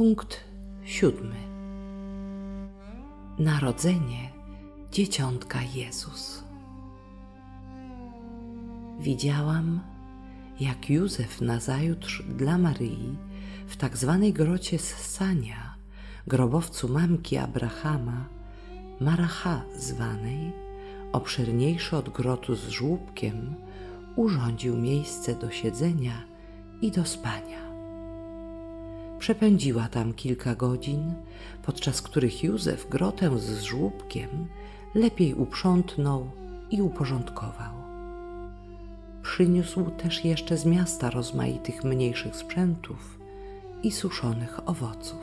Punkt siódmy. Narodzenie dzieciątka Jezus. Widziałam, jak Józef nazajutrz dla Maryi w tak zwanej grocie Ssania, grobowcu mamki Abrahama, Maracha zwanej, obszerniejszy od grotu z żłóbkiem, urządził miejsce do siedzenia i do spania. Przepędziła tam kilka godzin, podczas których Józef grotę z żłóbkiem lepiej uprzątnął i uporządkował. Przyniósł też jeszcze z miasta rozmaitych mniejszych sprzętów i suszonych owoców.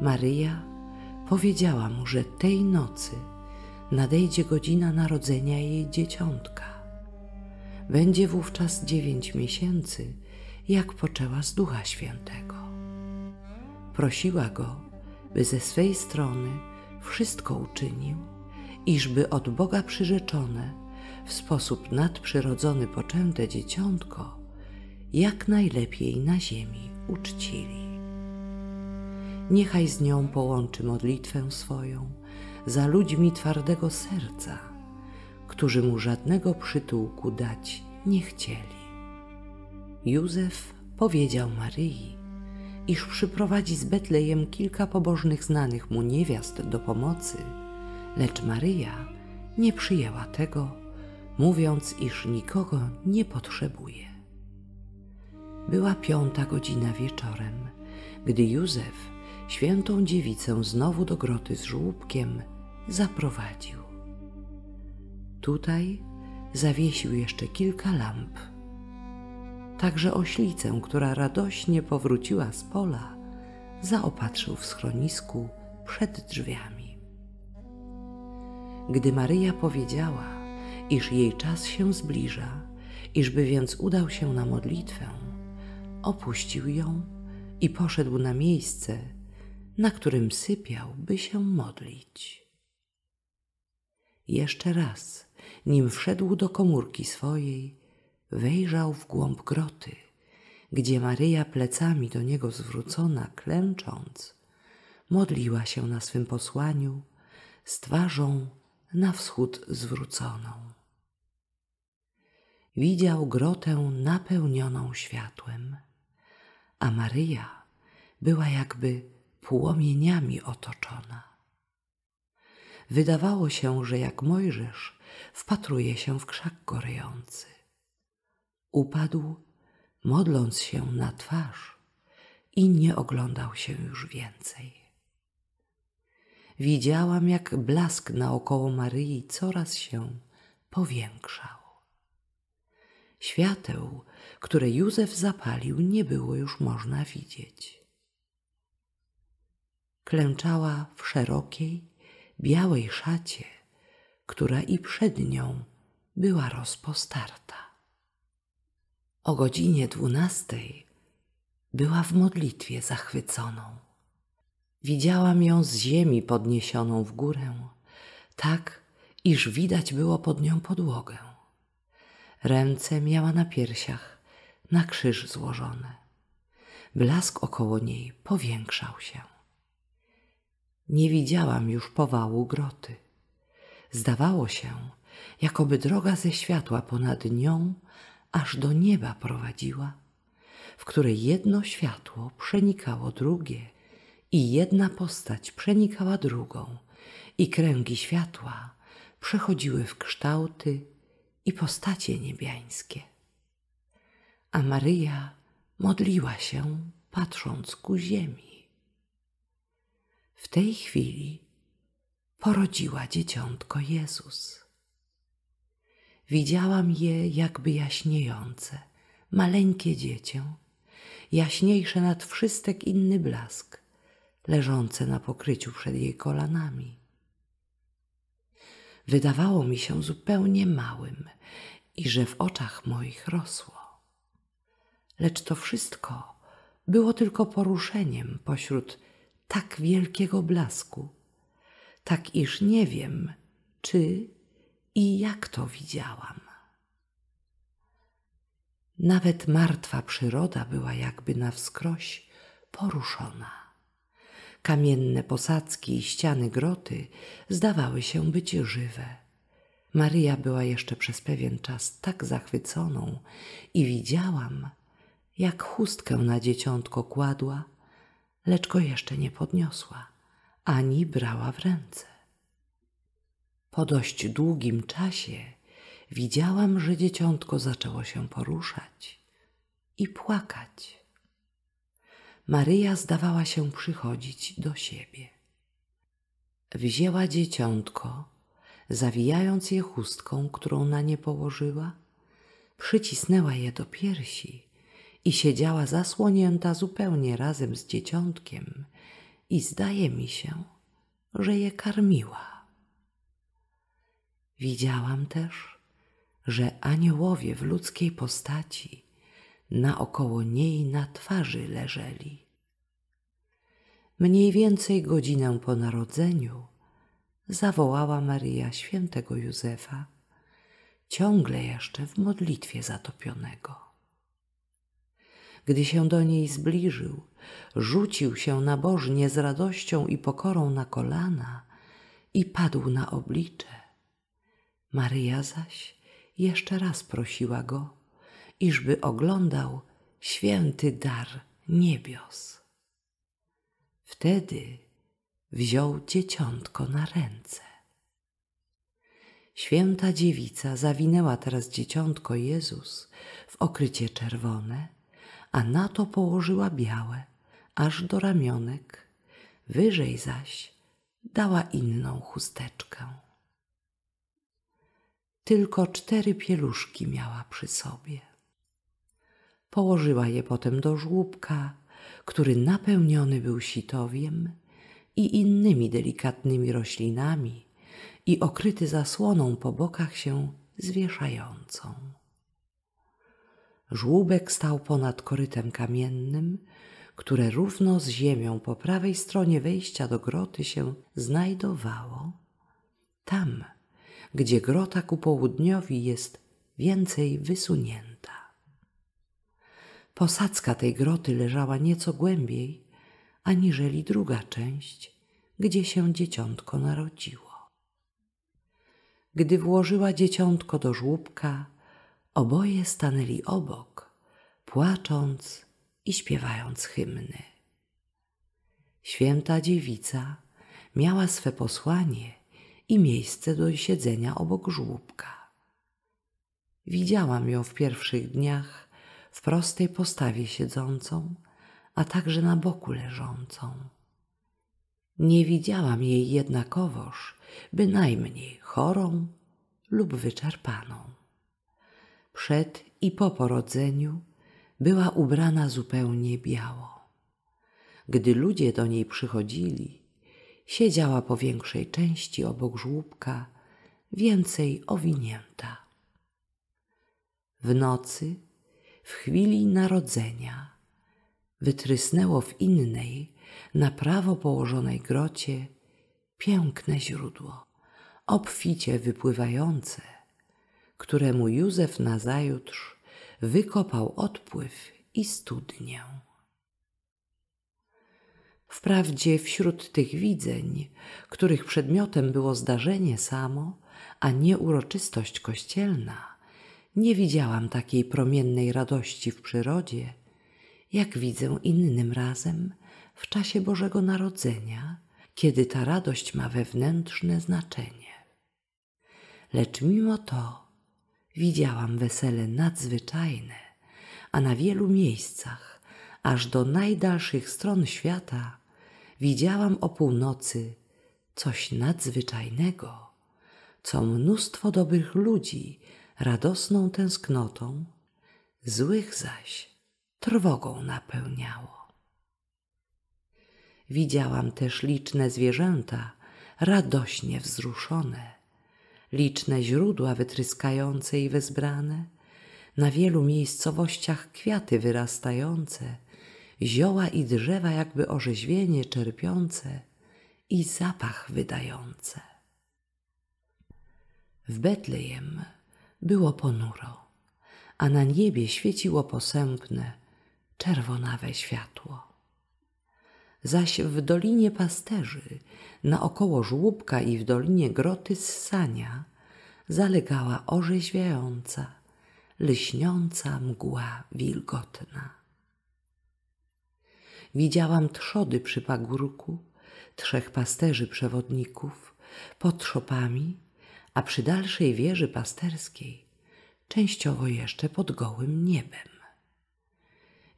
Maryja powiedziała mu, że tej nocy nadejdzie godzina narodzenia jej dzieciątka. Będzie wówczas dziewięć miesięcy jak poczęła z Ducha Świętego. Prosiła go, by ze swej strony wszystko uczynił, iżby od Boga przyrzeczone, w sposób nadprzyrodzony poczęte dzieciątko, jak najlepiej na ziemi uczcili. Niechaj z nią połączy modlitwę swoją za ludźmi twardego serca, którzy mu żadnego przytułku dać nie chcieli. Józef powiedział Maryi, iż przyprowadzi z Betlejem kilka pobożnych znanych mu niewiast do pomocy, lecz Maryja nie przyjęła tego, mówiąc, iż nikogo nie potrzebuje. Była piąta godzina wieczorem, gdy Józef świętą dziewicę znowu do groty z żółbkiem zaprowadził. Tutaj zawiesił jeszcze kilka lamp także oślicę, która radośnie powróciła z pola, zaopatrzył w schronisku przed drzwiami. Gdy Maryja powiedziała, iż jej czas się zbliża, iżby więc udał się na modlitwę, opuścił ją i poszedł na miejsce, na którym sypiał, by się modlić. Jeszcze raz, nim wszedł do komórki swojej, wejrzał w głąb groty, gdzie Maryja plecami do niego zwrócona, klęcząc, modliła się na swym posłaniu z twarzą na wschód zwróconą. Widział grotę napełnioną światłem, a Maryja była jakby płomieniami otoczona. Wydawało się, że jak Mojżesz wpatruje się w krzak goryjący. Upadł, modląc się na twarz i nie oglądał się już więcej. Widziałam, jak blask naokoło Maryi coraz się powiększał. Świateł, które Józef zapalił, nie było już można widzieć. Klęczała w szerokiej, białej szacie, która i przed nią była rozpostarta o godzinie dwunastej była w modlitwie zachwyconą. Widziałam ją z ziemi podniesioną w górę, tak, iż widać było pod nią podłogę. Ręce miała na piersiach, na krzyż złożone. Blask około niej powiększał się. Nie widziałam już powału groty. Zdawało się, jakoby droga ze światła ponad nią aż do nieba prowadziła, w której jedno światło przenikało drugie i jedna postać przenikała drugą i kręgi światła przechodziły w kształty i postacie niebiańskie. A Maryja modliła się, patrząc ku ziemi. W tej chwili porodziła dzieciątko Jezus. Widziałam je jakby jaśniejące, maleńkie dziecię, jaśniejsze nad wszystek inny blask, leżące na pokryciu przed jej kolanami. Wydawało mi się zupełnie małym i że w oczach moich rosło. Lecz to wszystko było tylko poruszeniem pośród tak wielkiego blasku, tak iż nie wiem, czy i jak to widziałam. Nawet martwa przyroda była jakby na wskroś poruszona. Kamienne posadzki i ściany groty zdawały się być żywe. Maria była jeszcze przez pewien czas tak zachwyconą i widziałam, jak chustkę na dzieciątko kładła, lecz go jeszcze nie podniosła, ani brała w ręce. Po dość długim czasie widziałam, że dzieciątko zaczęło się poruszać i płakać. Maryja zdawała się przychodzić do siebie. Wzięła dzieciątko, zawijając je chustką, którą na nie położyła, przycisnęła je do piersi i siedziała zasłonięta zupełnie razem z dzieciątkiem i zdaje mi się, że je karmiła. Widziałam też, że aniołowie w ludzkiej postaci naokoło niej na twarzy leżeli. Mniej więcej godzinę po narodzeniu zawołała Maria świętego Józefa, ciągle jeszcze w modlitwie zatopionego. Gdy się do niej zbliżył, rzucił się nabożnie z radością i pokorą na kolana i padł na oblicze Maryja zaś jeszcze raz prosiła go, iżby oglądał święty dar niebios. Wtedy wziął dzieciątko na ręce. Święta dziewica zawinęła teraz dzieciątko Jezus w okrycie czerwone, a na to położyła białe, aż do ramionek, wyżej zaś dała inną chusteczkę. Tylko cztery pieluszki miała przy sobie. Położyła je potem do żłóbka, który napełniony był sitowiem i innymi delikatnymi roślinami i okryty zasłoną po bokach się zwieszającą. Żłóbek stał ponad korytem kamiennym, które równo z ziemią po prawej stronie wejścia do groty się znajdowało. Tam gdzie grota ku południowi jest więcej wysunięta. Posadzka tej groty leżała nieco głębiej, aniżeli druga część, gdzie się dzieciątko narodziło. Gdy włożyła dzieciątko do żłóbka, oboje stanęli obok, płacząc i śpiewając hymny. Święta dziewica miała swe posłanie i miejsce do siedzenia obok żłóbka. Widziałam ją w pierwszych dniach w prostej postawie siedzącą, a także na boku leżącą. Nie widziałam jej jednakowoż, bynajmniej chorą lub wyczerpaną. Przed i po porodzeniu była ubrana zupełnie biało. Gdy ludzie do niej przychodzili, Siedziała po większej części obok żłóbka, więcej owinięta. W nocy, w chwili narodzenia, wytrysnęło w innej, na prawo położonej grocie, piękne źródło, obficie wypływające, któremu Józef nazajutrz wykopał odpływ i studnię. Wprawdzie wśród tych widzeń, których przedmiotem było zdarzenie samo, a nie uroczystość kościelna, nie widziałam takiej promiennej radości w przyrodzie, jak widzę innym razem w czasie Bożego Narodzenia, kiedy ta radość ma wewnętrzne znaczenie. Lecz mimo to widziałam wesele nadzwyczajne, a na wielu miejscach, aż do najdalszych stron świata, widziałam o północy coś nadzwyczajnego, co mnóstwo dobrych ludzi radosną tęsknotą, złych zaś trwogą napełniało. Widziałam też liczne zwierzęta, radośnie wzruszone, liczne źródła wytryskające i wezbrane, na wielu miejscowościach kwiaty wyrastające – zioła i drzewa jakby orzeźwienie czerpiące i zapach wydające. W Betlejem było ponuro, a na niebie świeciło posępne, czerwonawe światło. Zaś w Dolinie Pasterzy, naokoło żłóbka i w Dolinie Groty Ssania, zalegała orzeźwiająca, lśniąca mgła wilgotna. Widziałam trzody przy pagórku, trzech pasterzy przewodników, pod szopami, a przy dalszej wieży pasterskiej, częściowo jeszcze pod gołym niebem.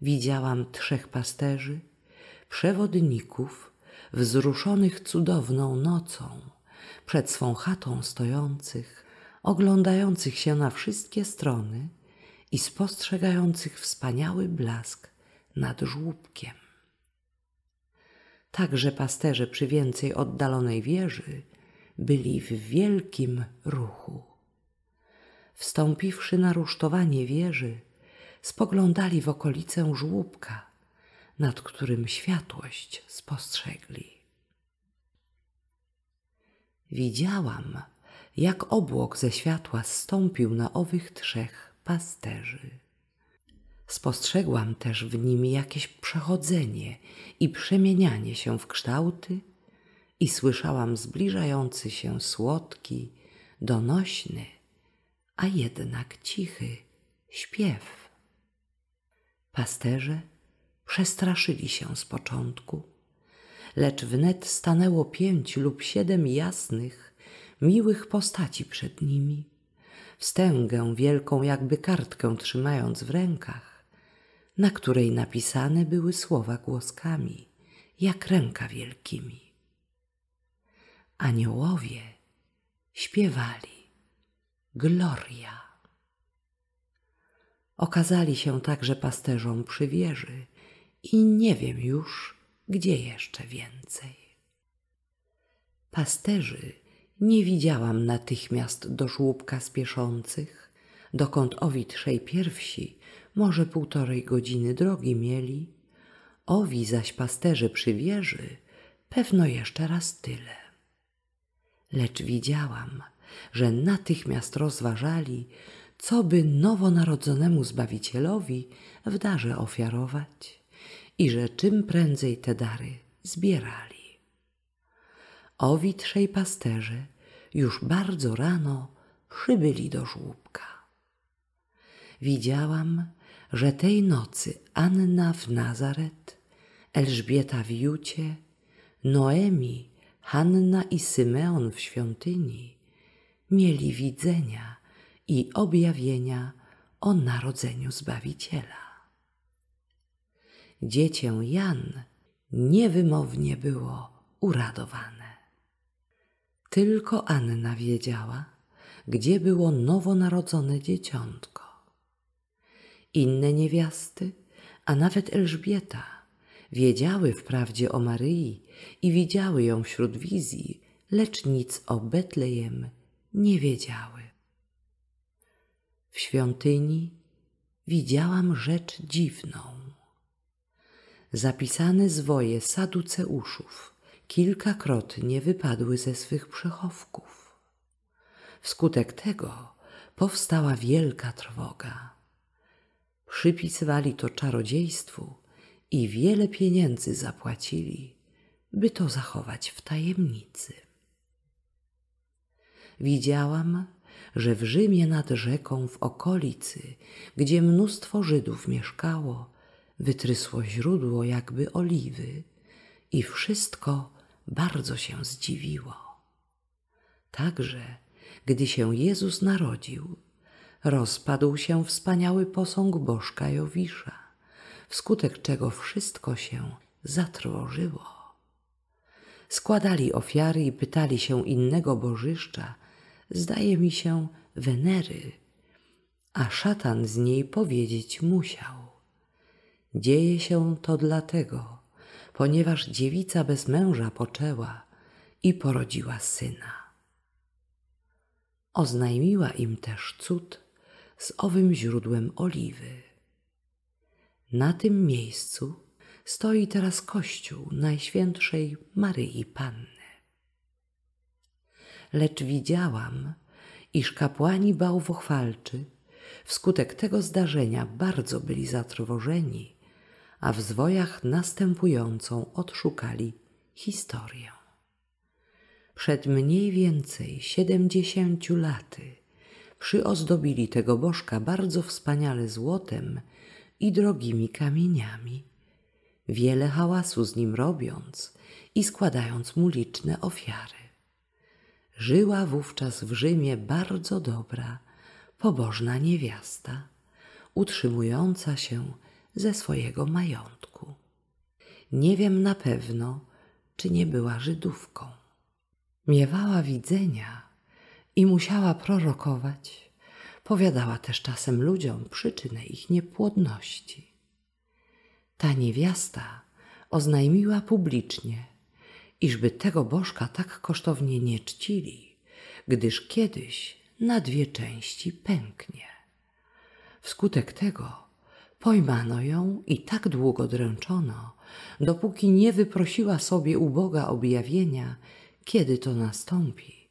Widziałam trzech pasterzy, przewodników, wzruszonych cudowną nocą, przed swą chatą stojących, oglądających się na wszystkie strony i spostrzegających wspaniały blask nad żłóbkiem. Także pasterze przy więcej oddalonej wieży byli w wielkim ruchu. Wstąpiwszy na rusztowanie wieży, spoglądali w okolicę żłóbka, nad którym światłość spostrzegli. Widziałam, jak obłok ze światła stąpił na owych trzech pasterzy. Spostrzegłam też w nim jakieś przechodzenie i przemienianie się w kształty i słyszałam zbliżający się słodki, donośny, a jednak cichy śpiew. Pasterze przestraszyli się z początku, lecz wnet stanęło pięć lub siedem jasnych, miłych postaci przed nimi, wstęgę wielką jakby kartkę trzymając w rękach na której napisane były słowa głoskami, jak ręka wielkimi. Aniołowie śpiewali Gloria. Okazali się także pasterzom przy wieży i nie wiem już, gdzie jeszcze więcej. Pasterzy nie widziałam natychmiast do żłóbka spieszących, dokąd o pierwsi może półtorej godziny drogi mieli, owi zaś pasterze przy wieży, pewno jeszcze raz tyle. Lecz widziałam, że natychmiast rozważali, co by nowonarodzonemu Zbawicielowi w darze ofiarować i że czym prędzej te dary zbierali. Owi trzej pasterze już bardzo rano przybyli do żłóbka. Widziałam, że tej nocy Anna w Nazaret, Elżbieta w Jucie, Noemi, Hanna i Symeon w świątyni mieli widzenia i objawienia o narodzeniu Zbawiciela. Dziecię Jan niewymownie było uradowane. Tylko Anna wiedziała, gdzie było nowonarodzone dzieciątko. Inne niewiasty, a nawet Elżbieta, wiedziały wprawdzie o Maryi i widziały ją wśród wizji, lecz nic o Betlejem nie wiedziały. W świątyni widziałam rzecz dziwną. Zapisane zwoje saduceuszów kilkakrotnie wypadły ze swych przechowków. Wskutek tego powstała wielka trwoga. Przypisywali to czarodziejstwu i wiele pieniędzy zapłacili, by to zachować w tajemnicy. Widziałam, że w Rzymie nad rzeką w okolicy, gdzie mnóstwo Żydów mieszkało, wytrysło źródło jakby oliwy i wszystko bardzo się zdziwiło. Także, gdy się Jezus narodził, rozpadł się wspaniały posąg bożka Jowisza, wskutek czego wszystko się zatrwożyło. Składali ofiary i pytali się innego bożyszcza, zdaje mi się Wenery, a szatan z niej powiedzieć musiał. Dzieje się to dlatego, ponieważ dziewica bez męża poczęła i porodziła syna. Oznajmiła im też cud, z owym źródłem oliwy. Na tym miejscu stoi teraz kościół Najświętszej Maryi Panny. Lecz widziałam, iż kapłani bałwochwalczy wskutek tego zdarzenia bardzo byli zatrwożeni, a w zwojach następującą odszukali historię. Przed mniej więcej siedemdziesięciu laty przyozdobili tego bożka bardzo wspaniale złotem i drogimi kamieniami, wiele hałasu z nim robiąc i składając mu liczne ofiary. Żyła wówczas w Rzymie bardzo dobra, pobożna niewiasta, utrzymująca się ze swojego majątku. Nie wiem na pewno, czy nie była Żydówką. Miewała widzenia, i musiała prorokować. Powiadała też czasem ludziom przyczynę ich niepłodności. Ta niewiasta oznajmiła publicznie, iżby tego bożka tak kosztownie nie czcili, gdyż kiedyś na dwie części pęknie. Wskutek tego pojmano ją i tak długo dręczono, dopóki nie wyprosiła sobie u Boga objawienia, kiedy to nastąpi.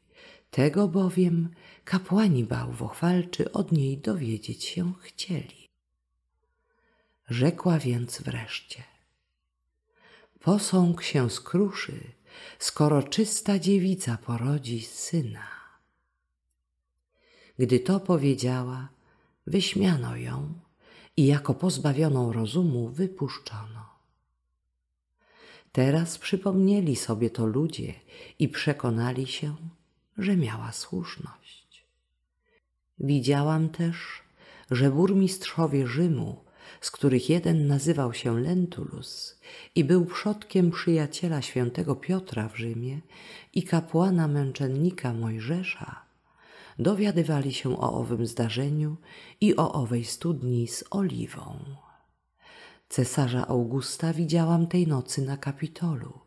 Tego bowiem kapłani bałwochwalczy od niej dowiedzieć się chcieli. Rzekła więc wreszcie. Posąg się skruszy, skoro czysta dziewica porodzi syna. Gdy to powiedziała, wyśmiano ją i jako pozbawioną rozumu wypuszczono. Teraz przypomnieli sobie to ludzie i przekonali się, że miała słuszność. Widziałam też, że burmistrzowie Rzymu, z których jeden nazywał się Lentulus i był przodkiem przyjaciela świętego Piotra w Rzymie i kapłana męczennika Mojżesza, dowiadywali się o owym zdarzeniu i o owej studni z oliwą. Cesarza Augusta widziałam tej nocy na Kapitolu,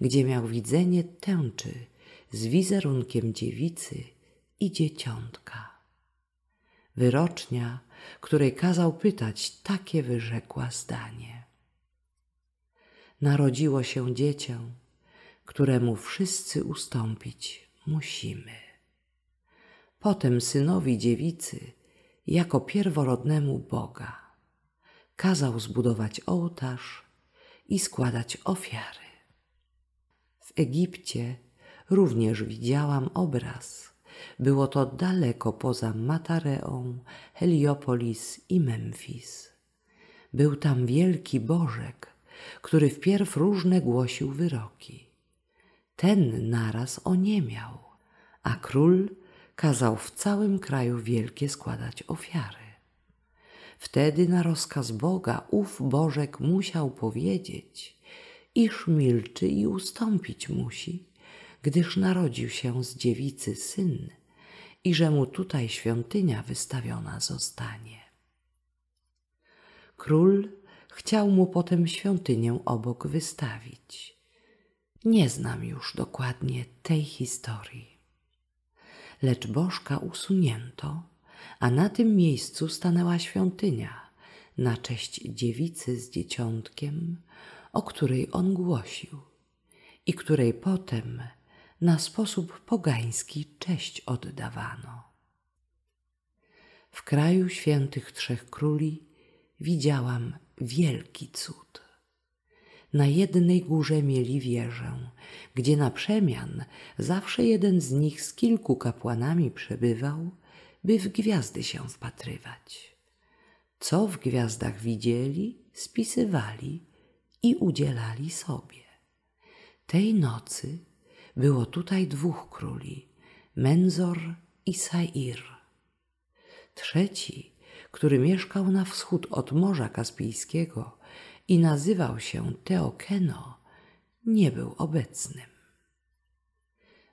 gdzie miał widzenie tęczy z wizerunkiem dziewicy i dzieciątka. Wyrocznia, której kazał pytać, takie wyrzekła zdanie. Narodziło się dziecię, któremu wszyscy ustąpić musimy. Potem synowi dziewicy, jako pierworodnemu Boga, kazał zbudować ołtarz i składać ofiary. W Egipcie również widziałam obraz. Było to daleko poza Matareą, Heliopolis i Memphis. Był tam wielki Bożek, który wpierw różne głosił wyroki. Ten naraz oniemiał, a król kazał w całym kraju wielkie składać ofiary. Wtedy na rozkaz Boga ów Bożek musiał powiedzieć, iż milczy i ustąpić musi, gdyż narodził się z dziewicy syn i że mu tutaj świątynia wystawiona zostanie. Król chciał mu potem świątynię obok wystawić. Nie znam już dokładnie tej historii. Lecz bożka usunięto, a na tym miejscu stanęła świątynia na cześć dziewicy z dzieciątkiem, o której on głosił i której potem na sposób pogański cześć oddawano. W kraju świętych trzech króli widziałam wielki cud. Na jednej górze mieli wieżę, gdzie na przemian zawsze jeden z nich z kilku kapłanami przebywał, by w gwiazdy się wpatrywać. Co w gwiazdach widzieli, spisywali i udzielali sobie. Tej nocy było tutaj dwóch króli, Menzor i Sair. Trzeci, który mieszkał na wschód od Morza Kaspijskiego i nazywał się Teokeno, nie był obecnym.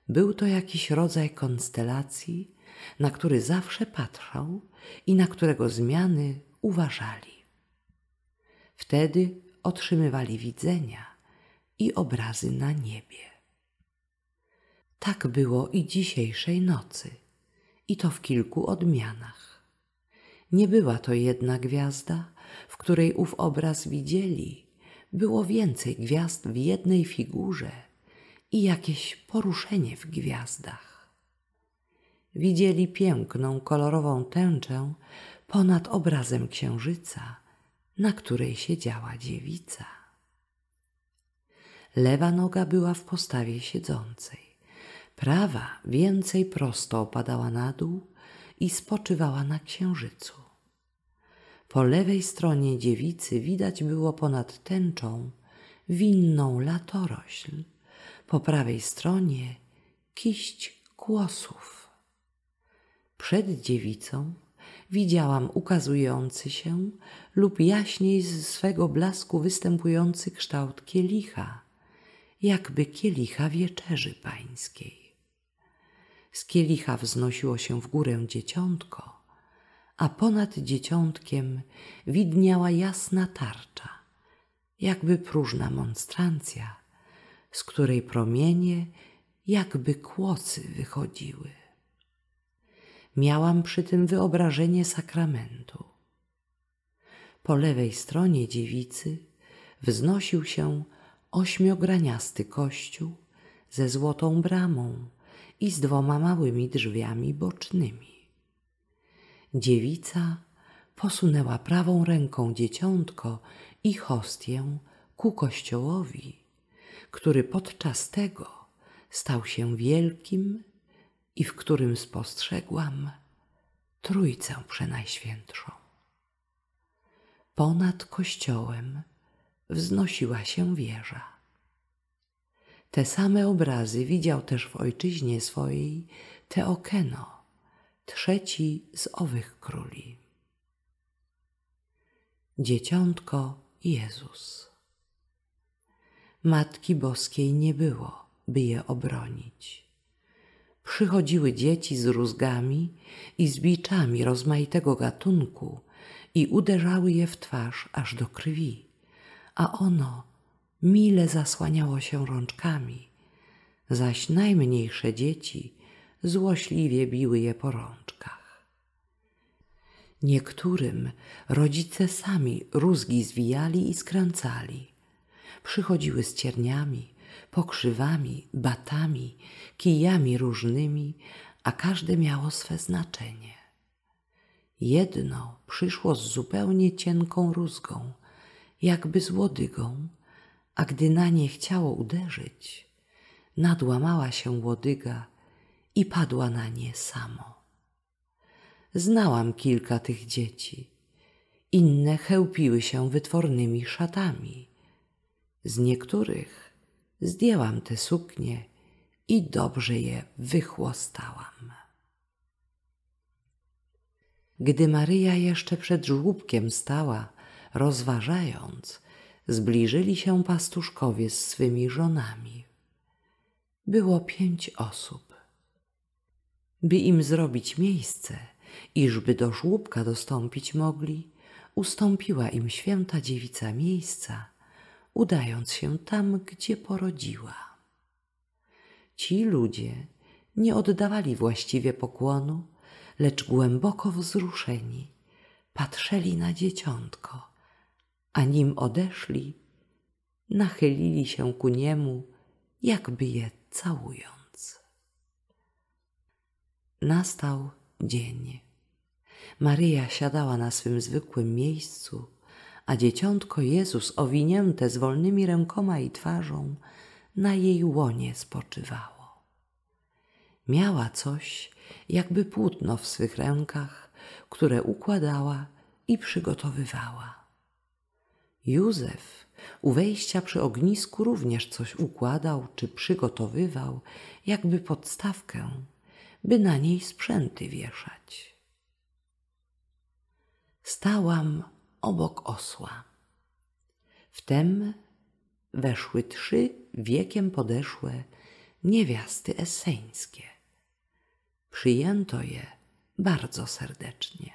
Był to jakiś rodzaj konstelacji, na który zawsze patrzał i na którego zmiany uważali. Wtedy otrzymywali widzenia i obrazy na niebie. Tak było i dzisiejszej nocy, i to w kilku odmianach. Nie była to jedna gwiazda, w której ów obraz widzieli. Było więcej gwiazd w jednej figurze i jakieś poruszenie w gwiazdach. Widzieli piękną, kolorową tęczę ponad obrazem księżyca, na której siedziała dziewica. Lewa noga była w postawie siedzącej Prawa więcej prosto opadała na dół i spoczywała na księżycu. Po lewej stronie dziewicy widać było ponad tęczą winną latorośl, po prawej stronie kiść kłosów. Przed dziewicą widziałam ukazujący się lub jaśniej z swego blasku występujący kształt kielicha, jakby kielicha wieczerzy pańskiej. Z kielicha wznosiło się w górę dzieciątko, a ponad dzieciątkiem widniała jasna tarcza, jakby próżna monstrancja, z której promienie jakby kłocy wychodziły. Miałam przy tym wyobrażenie sakramentu. Po lewej stronie dziewicy wznosił się ośmiograniasty kościół ze złotą bramą, i z dwoma małymi drzwiami bocznymi. Dziewica posunęła prawą ręką dzieciątko i hostię ku kościołowi, który podczas tego stał się wielkim i w którym spostrzegłam Trójcę Przenajświętszą. Ponad kościołem wznosiła się wieża. Te same obrazy widział też w ojczyźnie swojej Teokeno, trzeci z owych króli. Dzieciątko Jezus. Matki Boskiej nie było, by je obronić. Przychodziły dzieci z rózgami i z biczami rozmaitego gatunku i uderzały je w twarz aż do krwi, a ono mile zasłaniało się rączkami, zaś najmniejsze dzieci złośliwie biły je po rączkach. Niektórym rodzice sami rózgi zwijali i skręcali. Przychodziły z cierniami, pokrzywami, batami, kijami różnymi, a każde miało swe znaczenie. Jedno przyszło z zupełnie cienką rózgą, jakby z łodygą, a gdy na nie chciało uderzyć, nadłamała się łodyga i padła na nie samo. Znałam kilka tych dzieci. Inne chełpiły się wytwornymi szatami. Z niektórych zdjęłam te suknie i dobrze je wychłostałam. Gdy Maryja jeszcze przed żłóbkiem stała, rozważając, zbliżyli się pastuszkowie z swymi żonami. Było pięć osób. By im zrobić miejsce, iżby do żłóbka dostąpić mogli, ustąpiła im święta dziewica miejsca, udając się tam, gdzie porodziła. Ci ludzie nie oddawali właściwie pokłonu, lecz głęboko wzruszeni patrzeli na dzieciątko – a nim odeszli, nachylili się ku niemu, jakby je całując. Nastał dzień. Maryja siadała na swym zwykłym miejscu, a dzieciątko Jezus, owinięte z wolnymi rękoma i twarzą, na jej łonie spoczywało. Miała coś, jakby płótno w swych rękach, które układała i przygotowywała. Józef u wejścia przy ognisku również coś układał czy przygotowywał, jakby podstawkę, by na niej sprzęty wieszać. Stałam obok osła. Wtem weszły trzy wiekiem podeszłe niewiasty eseńskie. Przyjęto je bardzo serdecznie.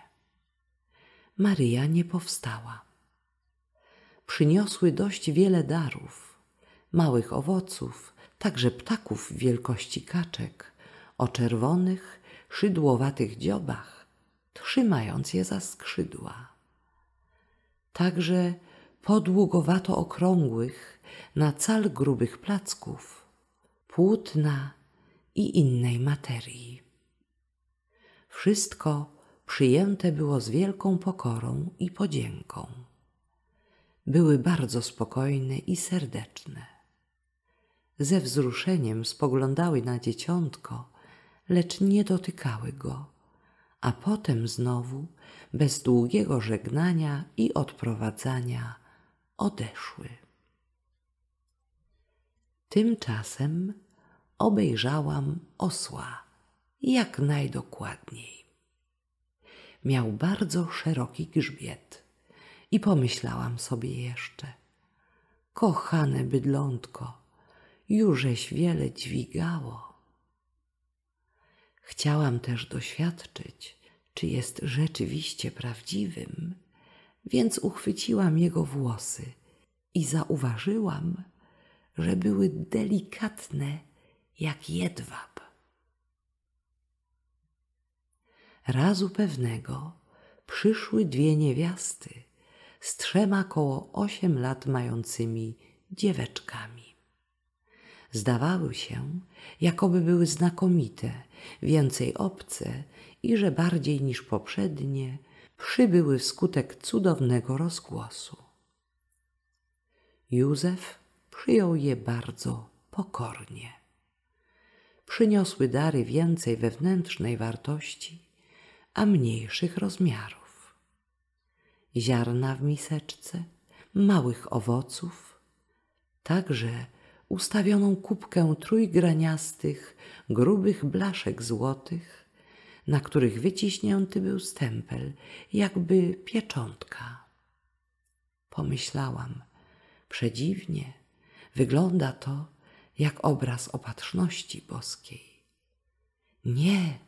Maryja nie powstała przyniosły dość wiele darów, małych owoców, także ptaków wielkości kaczek, o czerwonych, szydłowatych dziobach, trzymając je za skrzydła. Także podługowato okrągłych, na cal grubych placków, płótna i innej materii. Wszystko przyjęte było z wielką pokorą i podzięką były bardzo spokojne i serdeczne. Ze wzruszeniem spoglądały na dzieciątko, lecz nie dotykały go, a potem znowu, bez długiego żegnania i odprowadzania, odeszły. Tymczasem obejrzałam osła jak najdokładniej. Miał bardzo szeroki grzbiet i pomyślałam sobie jeszcze. Kochane bydlątko, jużeś wiele dźwigało. Chciałam też doświadczyć, czy jest rzeczywiście prawdziwym, więc uchwyciłam jego włosy i zauważyłam, że były delikatne jak jedwab. Razu pewnego przyszły dwie niewiasty z trzema koło osiem lat mającymi dzieweczkami. Zdawały się, jakoby były znakomite, więcej obce i że bardziej niż poprzednie przybyły wskutek cudownego rozgłosu. Józef przyjął je bardzo pokornie. Przyniosły dary więcej wewnętrznej wartości, a mniejszych rozmiarów ziarna w miseczce, małych owoców, także ustawioną kubkę trójgraniastych, grubych blaszek złotych, na których wyciśnięty był stempel, jakby pieczątka. Pomyślałam, przedziwnie wygląda to jak obraz opatrzności boskiej. Nie,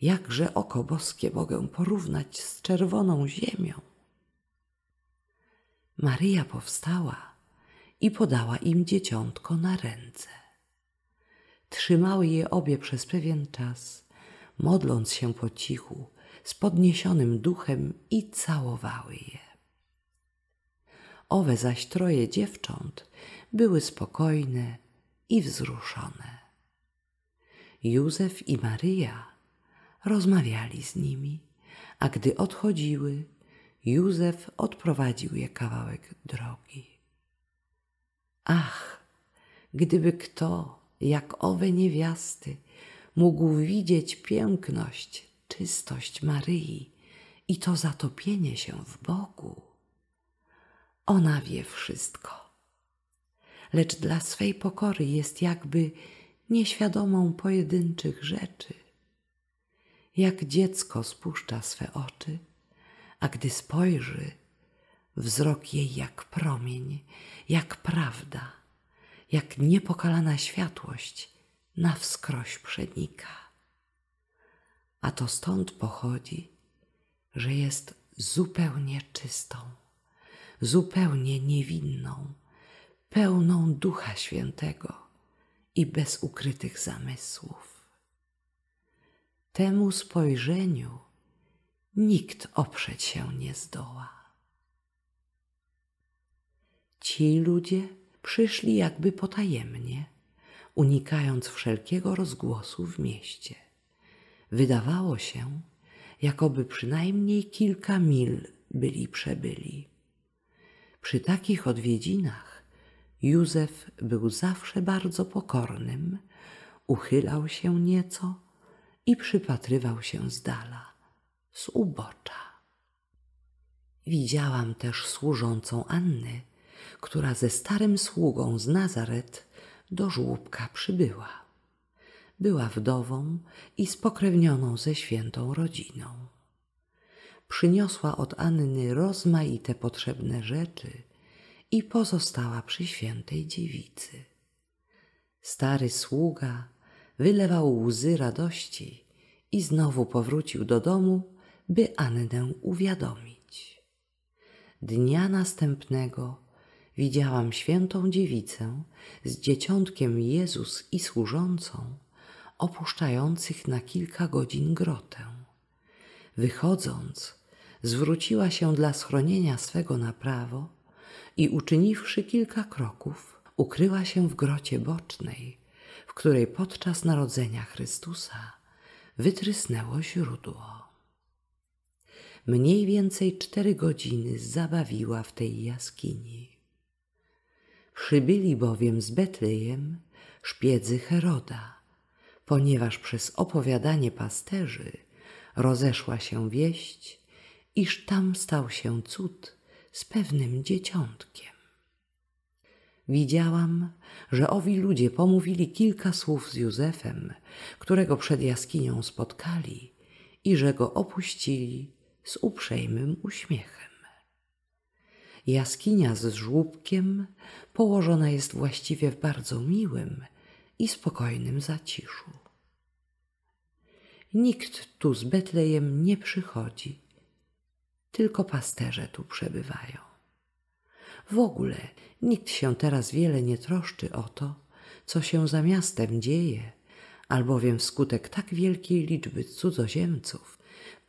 jakże oko boskie mogę porównać z czerwoną ziemią. Maryja powstała i podała im dzieciątko na ręce. Trzymały je obie przez pewien czas, modląc się po cichu, z podniesionym duchem i całowały je. Owe zaś troje dziewcząt były spokojne i wzruszone. Józef i Maryja rozmawiali z nimi, a gdy odchodziły, Józef odprowadził je kawałek drogi. Ach, gdyby kto, jak owe niewiasty, mógł widzieć piękność, czystość Maryi i to zatopienie się w Bogu. Ona wie wszystko, lecz dla swej pokory jest jakby nieświadomą pojedynczych rzeczy. Jak dziecko spuszcza swe oczy – a gdy spojrzy, wzrok jej jak promień, jak prawda, jak niepokalana światłość na wskroś przenika. A to stąd pochodzi, że jest zupełnie czystą, zupełnie niewinną, pełną Ducha Świętego i bez ukrytych zamysłów. Temu spojrzeniu nikt oprzeć się nie zdoła. Ci ludzie przyszli jakby potajemnie, unikając wszelkiego rozgłosu w mieście. Wydawało się, jakoby przynajmniej kilka mil byli przebyli. Przy takich odwiedzinach Józef był zawsze bardzo pokornym, uchylał się nieco i przypatrywał się z dala z ubocza. Widziałam też służącą Anny, która ze starym sługą z Nazaret do żłóbka przybyła. Była wdową i spokrewnioną ze świętą rodziną. Przyniosła od Anny rozmaite potrzebne rzeczy i pozostała przy świętej dziewicy. Stary sługa wylewał łzy radości i znowu powrócił do domu by Annę uwiadomić. Dnia następnego widziałam świętą dziewicę z dzieciątkiem Jezus i służącą opuszczających na kilka godzin grotę. Wychodząc, zwróciła się dla schronienia swego na prawo i uczyniwszy kilka kroków, ukryła się w grocie bocznej, w której podczas narodzenia Chrystusa wytrysnęło źródło mniej więcej cztery godziny zabawiła w tej jaskini. Przybyli bowiem z Betlejem szpiedzy Heroda, ponieważ przez opowiadanie pasterzy rozeszła się wieść, iż tam stał się cud z pewnym dzieciątkiem. Widziałam, że owi ludzie pomówili kilka słów z Józefem, którego przed jaskinią spotkali i że go opuścili z uprzejmym uśmiechem. Jaskinia z żłóbkiem położona jest właściwie w bardzo miłym i spokojnym zaciszu. Nikt tu z Betlejem nie przychodzi, tylko pasterze tu przebywają. W ogóle nikt się teraz wiele nie troszczy o to, co się za miastem dzieje, albowiem wskutek tak wielkiej liczby cudzoziemców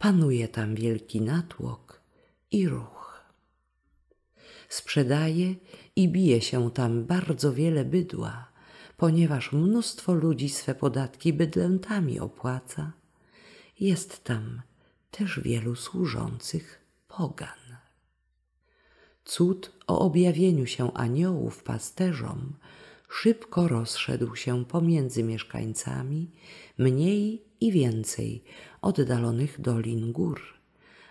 panuje tam wielki natłok i ruch. Sprzedaje i bije się tam bardzo wiele bydła, ponieważ mnóstwo ludzi swe podatki bydlętami opłaca. Jest tam też wielu służących pogan. Cud o objawieniu się aniołów pasterzom szybko rozszedł się pomiędzy mieszkańcami, mniej i więcej oddalonych dolin gór,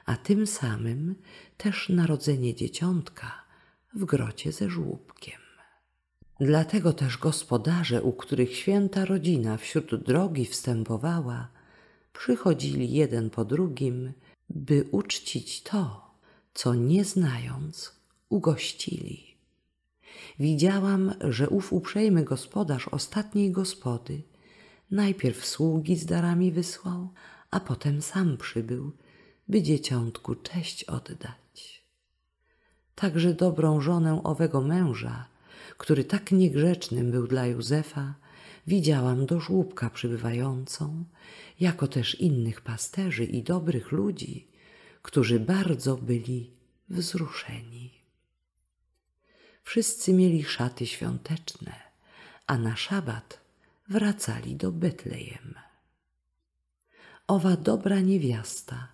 a tym samym też narodzenie dzieciątka w grocie ze żłóbkiem. Dlatego też gospodarze, u których święta rodzina wśród drogi wstępowała, przychodzili jeden po drugim, by uczcić to, co nie znając ugościli. Widziałam, że ów uprzejmy gospodarz ostatniej gospody najpierw sługi z darami wysłał, a potem sam przybył, by dzieciątku cześć oddać. Także dobrą żonę owego męża, który tak niegrzecznym był dla Józefa, widziałam do żłóbka przybywającą, jako też innych pasterzy i dobrych ludzi, którzy bardzo byli wzruszeni. Wszyscy mieli szaty świąteczne, a na szabat wracali do Betlejem owa dobra niewiasta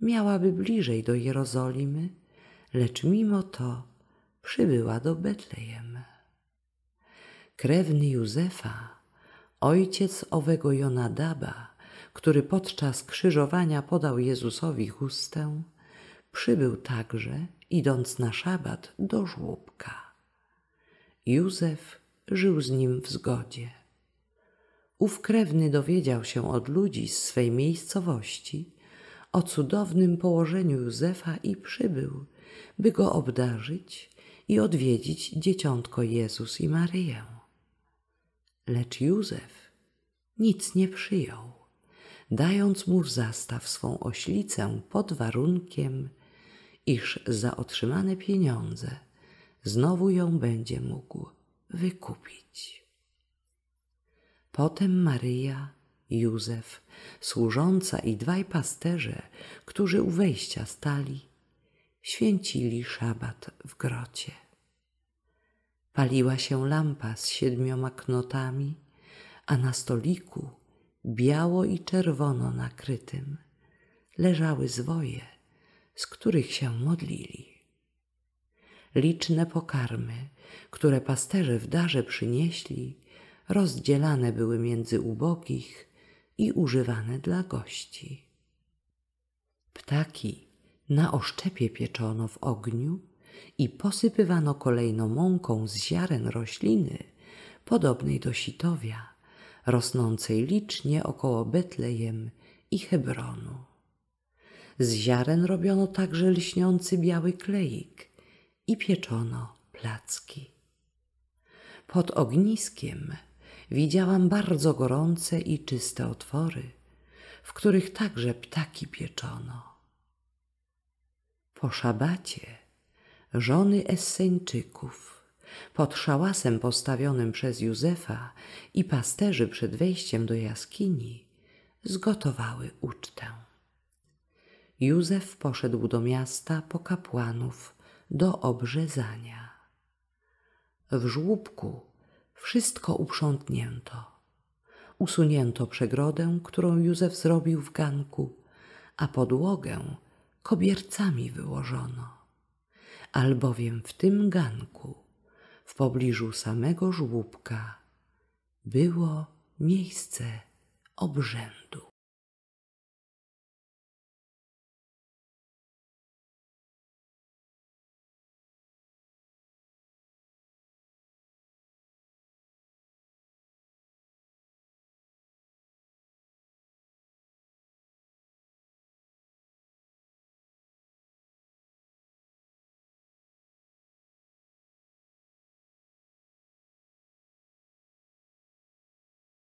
miałaby bliżej do Jerozolimy, lecz mimo to przybyła do Betlejem. Krewny Józefa, ojciec owego Jonadaba, który podczas krzyżowania podał Jezusowi chustę, przybył także, idąc na szabat, do żłóbka. Józef żył z nim w zgodzie. Ów krewny dowiedział się od ludzi z swej miejscowości o cudownym położeniu Józefa i przybył, by go obdarzyć i odwiedzić dzieciątko Jezus i Maryję. Lecz Józef nic nie przyjął, dając mu w zastaw swą oślicę pod warunkiem, iż za otrzymane pieniądze znowu ją będzie mógł wykupić. Potem Maryja, Józef, służąca i dwaj pasterze, którzy u wejścia stali, święcili szabat w grocie. Paliła się lampa z siedmioma knotami, a na stoliku, biało i czerwono nakrytym, leżały zwoje, z których się modlili. Liczne pokarmy, które pasterze w darze przynieśli, rozdzielane były między ubogich i używane dla gości. Ptaki na oszczepie pieczono w ogniu i posypywano kolejno mąką z ziaren rośliny podobnej do sitowia, rosnącej licznie około Betlejem i Hebronu. Z ziaren robiono także lśniący biały kleik i pieczono placki. Pod ogniskiem widziałam bardzo gorące i czyste otwory, w których także ptaki pieczono. Po szabacie żony Esseńczyków, pod szałasem postawionym przez Józefa i pasterzy przed wejściem do jaskini, zgotowały ucztę. Józef poszedł do miasta po kapłanów do obrzezania. W żłóbku wszystko uprzątnięto. Usunięto przegrodę, którą Józef zrobił w ganku, a podłogę kobiercami wyłożono. Albowiem w tym ganku, w pobliżu samego żłóbka, było miejsce obrzędu.